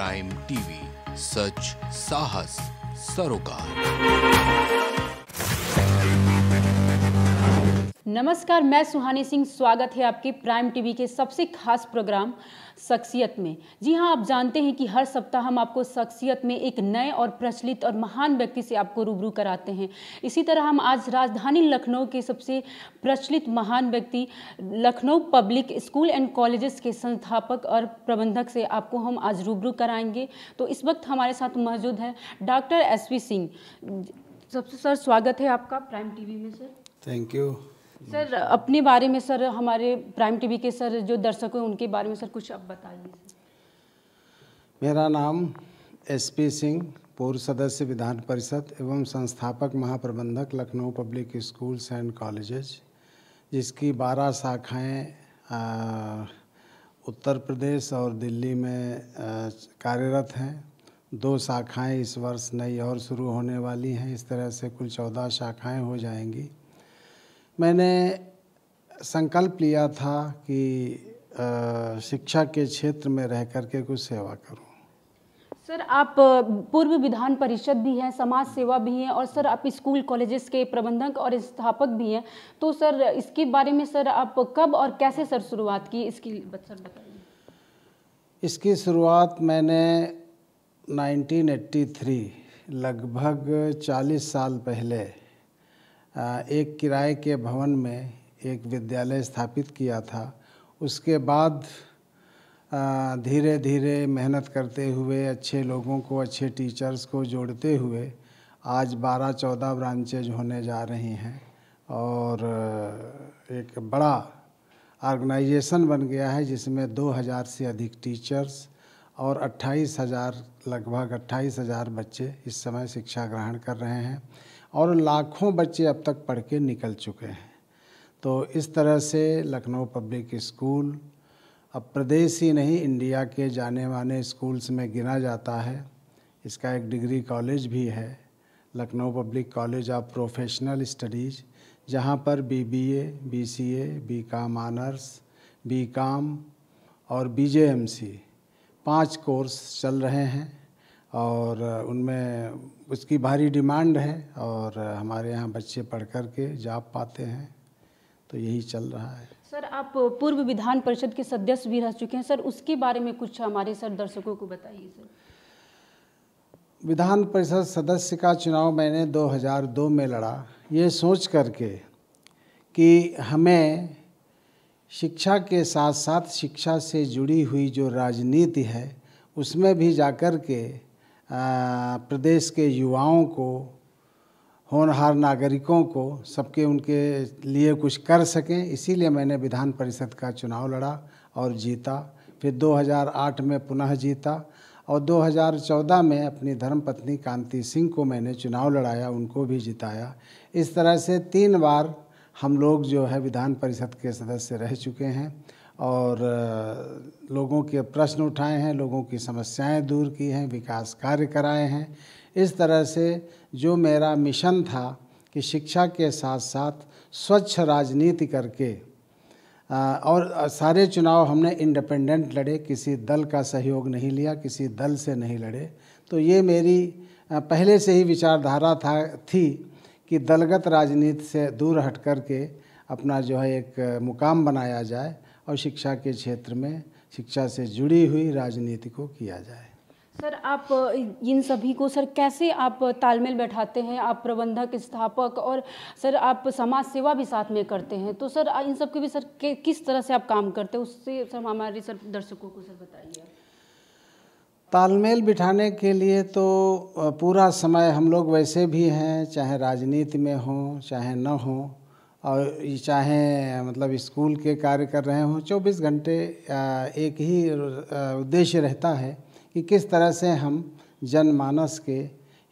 Prime TV सच साहस सरोकार नमस्कार मैं सुहानी सिंह स्वागत है आपके प्राइम टीवी के सबसे खास प्रोग्राम शख्सियत में जी हाँ आप जानते हैं कि हर सप्ताह हम आपको शख्सियत में एक नए और प्रचलित और महान व्यक्ति से आपको रूबरू कराते हैं इसी तरह हम आज राजधानी लखनऊ के सबसे प्रचलित महान व्यक्ति Lucknow public school and colleges के संस्थापक और प्रबंधक से आपको हम आज रूबरू कराएंगे तो इस वक्त हमारे साथ मौजूद है डॉक्टर एस सिंह सबसे सर स्वागत है आपका प्राइम टी में सर थैंक यू सर अपने बारे में सर हमारे प्राइम टीवी के सर जो दर्शक हैं उनके बारे में सर कुछ बता बताइए मेरा नाम एसपी सिंह पूर्व सदस्य विधान परिषद एवं संस्थापक महाप्रबंधक Lucknow public schools and colleges जिसकी 12 शाखाएं उत्तर प्रदेश और दिल्ली में कार्यरत हैं दो शाखाएं इस वर्ष नई और शुरू होने वाली हैं इस तरह से कुल चौदह शाखाएं हो जाएंगी मैंने संकल्प लिया था कि शिक्षा के क्षेत्र में रह करके कुछ सेवा करूं सर आप पूर्व विधान परिषद भी हैं समाज सेवा भी हैं और सर आप स्कूल कॉलेजेस के प्रबंधक और स्थापक भी हैं तो सर इसके बारे में सर आप कब और कैसे सर शुरुआत की इसकी सर बताइए इसकी शुरुआत मैंने 1983 लगभग 40 साल पहले एक किराए के भवन में एक विद्यालय स्थापित किया था उसके बाद धीरे धीरे मेहनत करते हुए अच्छे लोगों को अच्छे टीचर्स को जोड़ते हुए आज 12-14 ब्रांचेज होने जा रही हैं और एक बड़ा ऑर्गेनाइजेशन बन गया है जिसमें 2000 से अधिक टीचर्स और 28,000 लगभग 28,000 बच्चे इस समय शिक्षा ग्रहण कर रहे हैं और लाखों बच्चे अब तक पढ़ के निकल चुके हैं तो इस तरह से लखनऊ पब्लिक स्कूल अब प्रदेश ही नहीं इंडिया के जाने माने स्कूल्स में गिना जाता है इसका एक डिग्री कॉलेज भी है Lucknow public college of professional studies जहाँ पर BBA, BCA, BCom honours BCom और बीजेएमसी पांच कोर्स चल रहे हैं और उनमें उसकी भारी डिमांड है और हमारे यहाँ बच्चे पढ़ कर के जॉब पाते हैं तो यही चल रहा है सर आप पूर्व विधान परिषद के सदस्य भी रह चुके हैं सर उसके बारे में कुछ हमारे सर दर्शकों को बताइए सर विधान परिषद सदस्य का चुनाव मैंने 2002 में लड़ा ये सोच करके कि हमें शिक्षा के साथ साथ शिक्षा से जुड़ी हुई जो राजनीति है उसमें भी जाकर के प्रदेश के युवाओं को होनहार नागरिकों को सबके उनके लिए कुछ कर सकें इसीलिए मैंने विधान परिषद का चुनाव लड़ा और जीता फिर 2008 में पुनः जीता और 2014 में अपनी धर्मपत्नी कांति सिंह को मैंने चुनाव लड़ाया उनको भी जिताया इस तरह से तीन बार हम लोग जो है विधान परिषद के सदस्य रह चुके हैं और लोगों के प्रश्न उठाए हैं लोगों की समस्याएं दूर की हैं विकास कार्य कराए हैं इस तरह से जो मेरा मिशन था कि शिक्षा के साथ साथ स्वच्छ राजनीति करके और सारे चुनाव हमने इंडिपेंडेंट लड़े किसी दल का सहयोग नहीं लिया किसी दल से नहीं लड़े तो ये मेरी पहले से ही विचारधारा था थी कि दलगत राजनीति से दूर हट कर के अपना जो है एक मुकाम बनाया जाए और शिक्षा के क्षेत्र में शिक्षा से जुड़ी हुई राजनीति को किया जाए सर आप इन सभी को सर कैसे आप तालमेल बैठाते हैं आप प्रबंधक स्थापक और सर आप समाज सेवा भी साथ में करते हैं तो सर इन सब के भी सर के, किस तरह से आप काम करते हैं उससे सर हमारे सर दर्शकों को सर बताइए तालमेल बिठाने के लिए तो पूरा समय हम लोग वैसे भी हैं चाहे राजनीति में हों चाहे न हों और चाहे मतलब स्कूल के कार्य कर रहे हों चौबीस घंटे एक ही उद्देश्य रहता है कि किस तरह से हम जनमानस के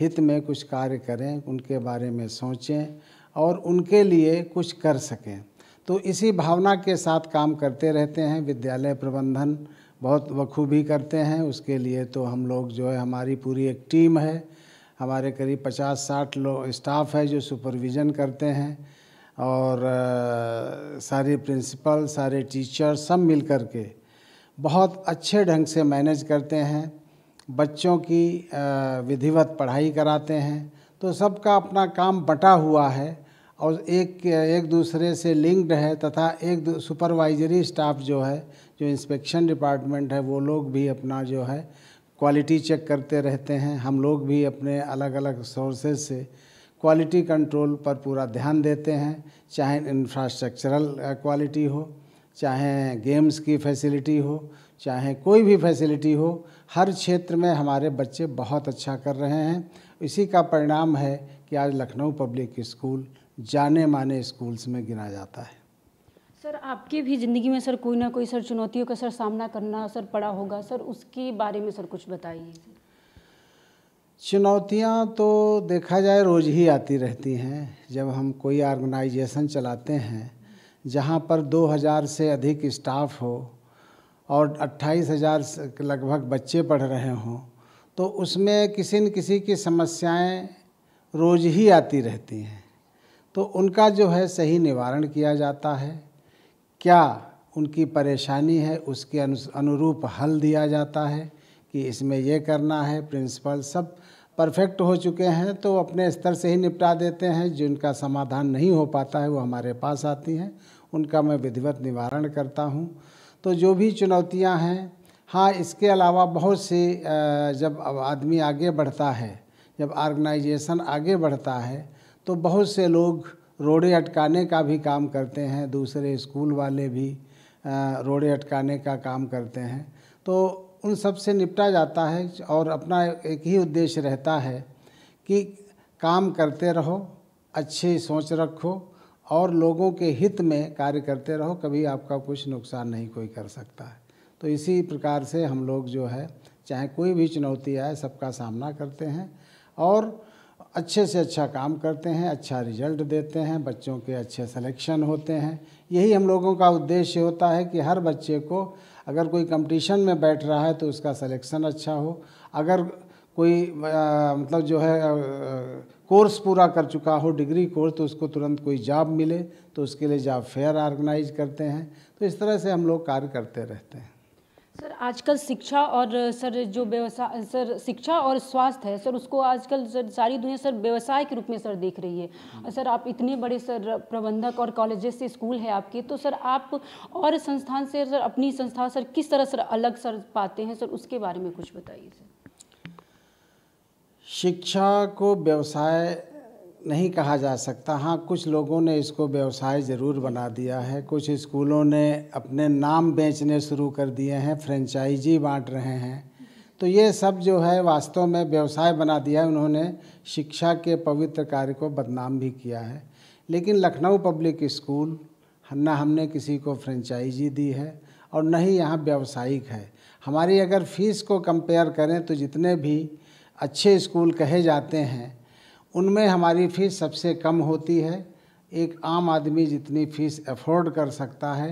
हित में कुछ कार्य करें उनके बारे में सोचें और उनके लिए कुछ कर सकें तो इसी भावना के साथ काम करते रहते हैं विद्यालय प्रबंधन बहुत बखूबी करते हैं उसके लिए तो हम लोग जो है हमारी पूरी एक टीम है हमारे करीब पचास साठ लोग स्टाफ है जो सुपरविज़न करते हैं और सारे प्रिंसिपल सारे टीचर सब मिल कर के बहुत अच्छे ढंग से मैनेज करते हैं बच्चों की विधिवत पढ़ाई कराते हैं तो सबका अपना काम बटा हुआ है और एक एक दूसरे से लिंक्ड है तथा एक सुपरवाइजरी स्टाफ जो है जो इंस्पेक्शन डिपार्टमेंट है वो लोग भी अपना जो है क्वालिटी चेक करते रहते हैं हम लोग भी अपने अलग अलग सोर्सेज से क्वालिटी कंट्रोल पर पूरा ध्यान देते हैं चाहे इंफ्रास्ट्रक्चरल क्वालिटी हो चाहे गेम्स की फैसिलिटी हो चाहे कोई भी फैसिलिटी हो हर क्षेत्र में हमारे बच्चे बहुत अच्छा कर रहे हैं इसी का परिणाम है कि आज लखनऊ पब्लिक स्कूल जाने माने स्कूल्स में गिना जाता है सर आपके भी ज़िंदगी में सर कोई ना कोई सर चुनौतियों का सर सामना करना सर पड़ा होगा सर उसके बारे में सर कुछ बताइए चुनौतियाँ तो देखा जाए रोज़ ही आती रहती हैं जब हम कोई ऑर्गेनाइजेशन चलाते हैं जहाँ पर 2000 से अधिक स्टाफ हो और 28000 के लगभग बच्चे पढ़ रहे हों तो उसमें किसी न किसी की समस्याएं रोज़ ही आती रहती हैं तो उनका जो है सही निवारण किया जाता है क्या उनकी परेशानी है उसके अनुरूप हल दिया जाता है कि इसमें ये करना है प्रिंसिपल सब परफेक्ट हो चुके हैं तो अपने स्तर से ही निपटा देते हैं जिनका समाधान नहीं हो पाता है वो हमारे पास आती हैं उनका मैं विधिवत निवारण करता हूँ तो जो भी चुनौतियाँ हैं हाँ इसके अलावा बहुत से जब आदमी आगे बढ़ता है जब ऑर्गेनाइजेशन आगे बढ़ता है तो बहुत से लोग रोड़े अटकाने का भी काम करते हैं दूसरे स्कूल वाले भी रोड़े अटकाने का काम करते हैं तो उन सब से निपटा जाता है और अपना एक ही उद्देश्य रहता है कि काम करते रहो अच्छी सोच रखो और लोगों के हित में कार्य करते रहो कभी आपका कुछ नुकसान नहीं कोई कर सकता है तो इसी प्रकार से हम लोग जो है चाहे कोई भी चुनौती आए सबका सामना करते हैं और अच्छे से अच्छा काम करते हैं अच्छा रिजल्ट देते हैं बच्चों के अच्छे सिलेक्शन होते हैं यही हम लोगों का उद्देश्य होता है कि हर बच्चे को अगर कोई कंपटीशन में बैठ रहा है तो उसका सिलेक्शन अच्छा हो अगर कोई आ, मतलब जो है आ, कोर्स पूरा कर चुका हो डिग्री कोर्स तो उसको तुरंत कोई जॉब मिले तो उसके लिए जॉब फेयर ऑर्गेनाइज करते हैं तो इस तरह से हम लोग कार्य करते रहते हैं सर आजकल शिक्षा और सर जो व्यवसाय सर शिक्षा और स्वास्थ्य है सर उसको आजकल सर सारी दुनिया सर व्यवसाय के रूप में सर देख रही है हम्म। सर आप इतने बड़े सर प्रबंधक और कॉलेजेस से स्कूल है आपके तो सर आप और संस्थान से सर अपनी संस्था सर किस तरह सर अलग सर पाते हैं सर उसके बारे में कुछ बताइए सर शिक्षा को व्यवसाय नहीं कहा जा सकता हाँ कुछ लोगों ने इसको व्यवसाय ज़रूर बना दिया है कुछ स्कूलों ने अपने नाम बेचने शुरू कर दिए हैं फ्रेंचाइजी बांट रहे हैं तो ये सब जो है वास्तव में व्यवसाय बना दिया है उन्होंने शिक्षा के पवित्र कार्य को बदनाम भी किया है लेकिन लखनऊ पब्लिक स्कूल न हमने किसी को फ्रेंचाइजी दी है और न ही यहाँ व्यावसायिक है हमारी अगर फीस को कंपेयर करें तो जितने भी अच्छे स्कूल कहे जाते हैं उनमें हमारी फ़ीस सबसे कम होती है एक आम आदमी जितनी फ़ीस अफोर्ड कर सकता है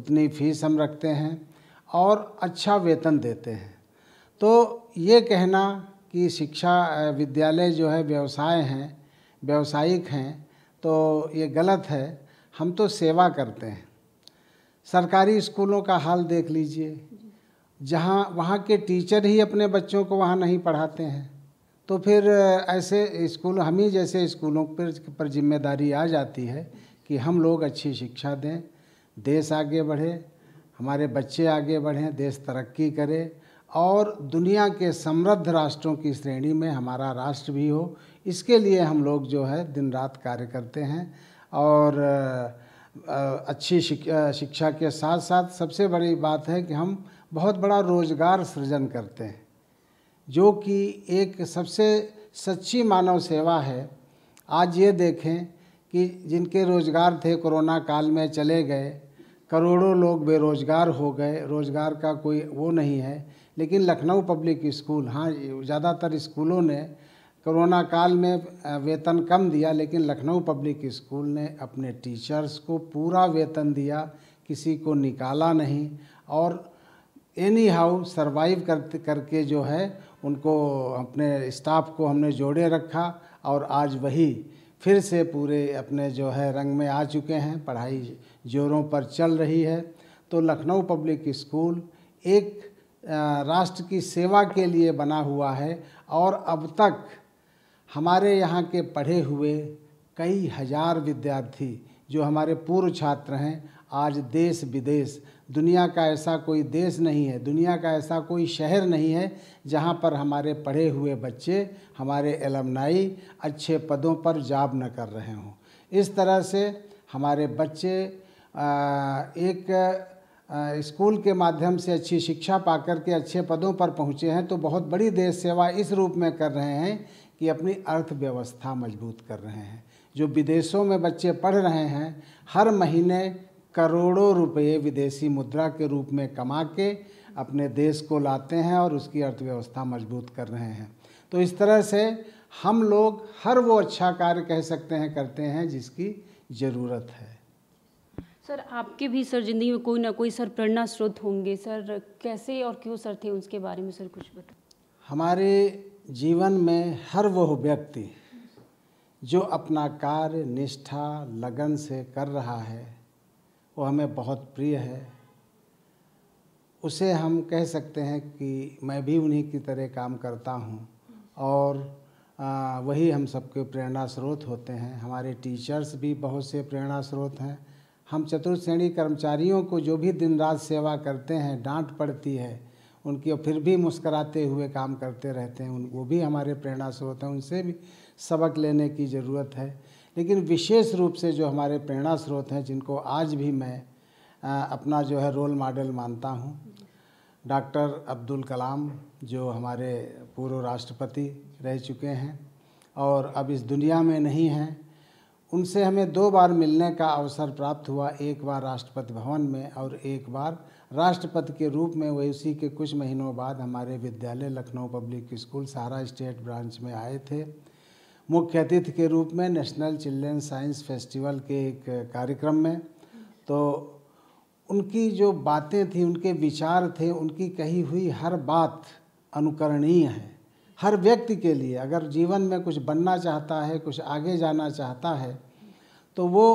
उतनी फ़ीस हम रखते हैं और अच्छा वेतन देते हैं तो ये कहना कि शिक्षा विद्यालय जो है व्यवसाय हैं व्यवसायिक हैं तो ये गलत है हम तो सेवा करते हैं सरकारी स्कूलों का हाल देख लीजिए जहाँ वहाँ के टीचर ही अपने बच्चों को वहाँ नहीं पढ़ाते हैं तो फिर ऐसे स्कूल हम ही जैसे स्कूलों पर पर जिम्मेदारी आ जाती है कि हम लोग अच्छी शिक्षा दें देश आगे बढ़े हमारे बच्चे आगे बढ़ें देश तरक्की करे और दुनिया के समृद्ध राष्ट्रों की श्रेणी में हमारा राष्ट्र भी हो इसके लिए हम लोग जो है दिन रात कार्य करते हैं और अच्छी शिक्षा के साथ साथ सबसे बड़ी बात है कि हम बहुत बड़ा रोज़गार सृजन करते हैं जो कि एक सबसे सच्ची मानव सेवा है आज ये देखें कि जिनके रोज़गार थे कोरोना काल में चले गए करोड़ों लोग बेरोज़गार हो गए रोज़गार का कोई वो नहीं है लेकिन लखनऊ पब्लिक स्कूल हाँ ज़्यादातर स्कूलों ने कोरोना काल में वेतन कम दिया लेकिन लखनऊ पब्लिक स्कूल ने अपने टीचर्स को पूरा वेतन दिया किसी को निकाला नहीं और एनी हाउ सर्वाइव कर करके जो है उनको अपने स्टाफ को हमने जोड़े रखा और आज वही फिर से पूरे अपने जो है रंग में आ चुके हैं पढ़ाई जोरों पर चल रही है तो लखनऊ पब्लिक स्कूल एक राष्ट्र की सेवा के लिए बना हुआ है और अब तक हमारे यहाँ के पढ़े हुए कई हज़ार विद्यार्थी जो हमारे पूर्व छात्र हैं आज देश विदेश दुनिया का ऐसा कोई देश नहीं है दुनिया का ऐसा कोई शहर नहीं है जहाँ पर हमारे पढ़े हुए बच्चे हमारे एलमनाई अच्छे पदों पर जाब न कर रहे हों इस तरह से हमारे बच्चे एक स्कूल के माध्यम से अच्छी शिक्षा पा करके अच्छे पदों पर पहुँचे हैं तो बहुत बड़ी देश सेवा इस रूप में कर रहे हैं कि अपनी अर्थव्यवस्था मजबूत कर रहे हैं जो विदेशों में बच्चे पढ़ रहे हैं हर महीने करोड़ों रुपए विदेशी मुद्रा के रूप में कमा के अपने देश को लाते हैं और उसकी अर्थव्यवस्था मजबूत कर रहे हैं तो इस तरह से हम लोग हर वो अच्छा कार्य कह सकते हैं करते हैं जिसकी ज़रूरत है सर आपके भी सर ज़िंदगी में कोई ना कोई सर प्रेरणा स्रोत होंगे सर कैसे और क्यों सर थे उसके बारे में सर कुछ बता हमारे जीवन में हर वह व्यक्ति जो अपना कार्य निष्ठा लगन से कर रहा है वो हमें बहुत प्रिय है उसे हम कह सकते हैं कि मैं भी उन्हीं की तरह काम करता हूँ और आ, वही हम सबके प्रेरणा स्रोत होते हैं हमारे टीचर्स भी बहुत से प्रेरणा स्रोत हैं हम चतुर्थ श्रेणी कर्मचारियों को जो भी दिन रात सेवा करते हैं डांट पड़ती है उनकी और फिर भी मुस्कराते हुए काम करते रहते हैं उन वो भी हमारे प्रेरणा स्रोत हैं उनसे भी सबक लेने की ज़रूरत है लेकिन विशेष रूप से जो हमारे प्रेरणा स्रोत हैं जिनको आज भी मैं अपना जो है रोल मॉडल मानता हूँ डॉक्टर अब्दुल कलाम जो हमारे पूर्व राष्ट्रपति रह चुके हैं और अब इस दुनिया में नहीं हैं उनसे हमें दो बार मिलने का अवसर प्राप्त हुआ एक बार राष्ट्रपति भवन में और एक बार राष्ट्रपति के रूप में वे उसी के कुछ महीनों बाद हमारे विद्यालय लखनऊ पब्लिक स्कूल सारा स्टेट ब्रांच में आए थे मुख्य अतिथि के रूप में नेशनल चिल्ड्रेन साइंस फेस्टिवल के एक कार्यक्रम में तो उनकी जो बातें थी उनके विचार थे उनकी कही हुई हर बात अनुकरणीय है हर व्यक्ति के लिए अगर जीवन में कुछ बनना चाहता है कुछ आगे जाना चाहता है तो वो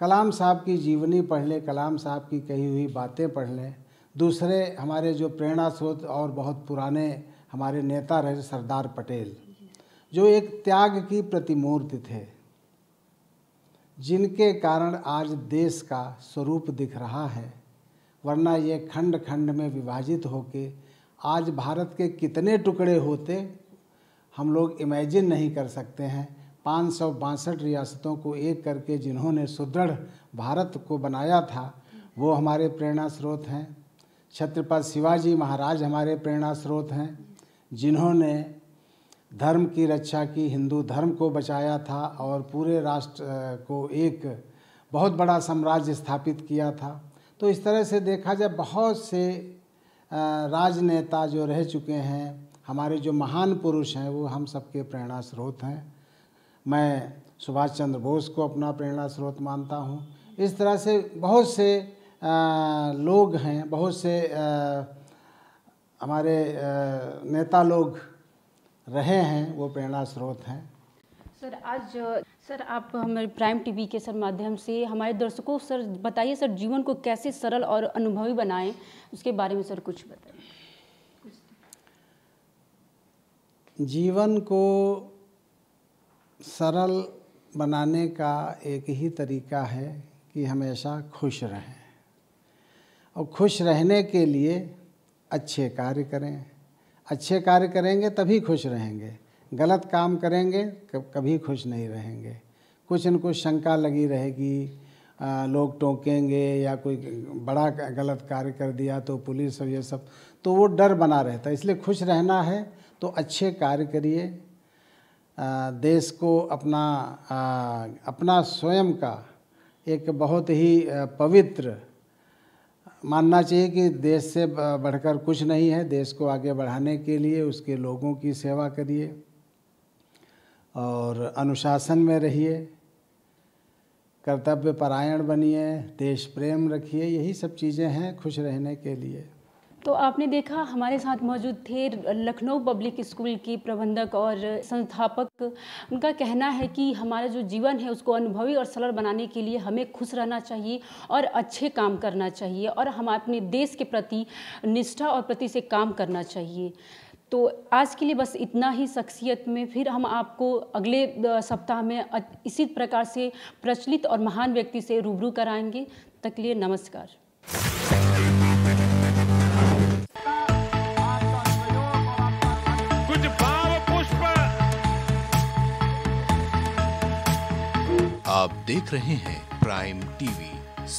कलाम साहब की जीवनी पढ़ लें कलाम साहब की कही हुई बातें पढ़ लें दूसरे हमारे जो प्रेरणा स्रोत और बहुत पुराने हमारे नेता रहे सरदार पटेल जो एक त्याग की प्रतिमूर्ति थे जिनके कारण आज देश का स्वरूप दिख रहा है वरना ये खंड खंड में विभाजित होके आज भारत के कितने टुकड़े होते हम लोग इमेजिन नहीं कर सकते हैं पाँच रियासतों को एक करके जिन्होंने सुदृढ़ भारत को बनाया था वो हमारे प्रेरणा स्रोत हैं छत्रपति शिवाजी महाराज हमारे प्रेरणा स्रोत हैं जिन्होंने धर्म की रक्षा की हिंदू धर्म को बचाया था और पूरे राष्ट्र को एक बहुत बड़ा साम्राज्य स्थापित किया था तो इस तरह से देखा जाए बहुत से राजनेता जो रह चुके हैं हमारे जो महान पुरुष हैं वो हम सबके प्रेरणा स्रोत हैं मैं सुभाष चंद्र बोस को अपना प्रेरणा स्रोत मानता हूँ इस तरह से बहुत से लोग हैं बहुत से हमारे नेता लोग रहे हैं वो प्रेरणा स्रोत हैं सर आज सर आप हमारे प्राइम टीवी के सर माध्यम से हमारे दर्शकों सर बताइए सर जीवन को कैसे सरल और अनुभवी बनाएं उसके बारे में सर कुछ बताइए जीवन को सरल बनाने का एक ही तरीका है कि हमेशा खुश रहें और खुश रहने के लिए अच्छे कार्य करें अच्छे कार्य करेंगे तभी खुश रहेंगे गलत काम करेंगे कभी खुश नहीं रहेंगे कुछ न कुछ शंका लगी रहेगी लोग टोकेंगे या कोई बड़ा गलत कार्य कर दिया तो पुलिस और ये सब तो वो डर बना रहता है इसलिए खुश रहना है तो अच्छे कार्य करिए देश को अपना अपना स्वयं का एक बहुत ही पवित्र मानना चाहिए कि देश से बढ़कर कुछ नहीं है देश को आगे बढ़ाने के लिए उसके लोगों की सेवा करिए और अनुशासन में रहिए कर्तव्य परायण बनिए देश प्रेम रखिए यही सब चीज़ें हैं खुश रहने के लिए तो आपने देखा हमारे साथ मौजूद थे लखनऊ पब्लिक स्कूल की प्रबंधक और संस्थापक उनका कहना है कि हमारा जो जीवन है उसको अनुभवी और सरल बनाने के लिए हमें खुश रहना चाहिए और अच्छे काम करना चाहिए और हम अपने देश के प्रति निष्ठा और प्रति से काम करना चाहिए तो आज के लिए बस इतना ही शख्सियत में फिर हम आपको अगले सप्ताह में इसी प्रकार से प्रचलित और महान व्यक्ति से रूबरू कराएंगे तक लिए नमस्कार आप देख रहे हैं प्राइम टीवी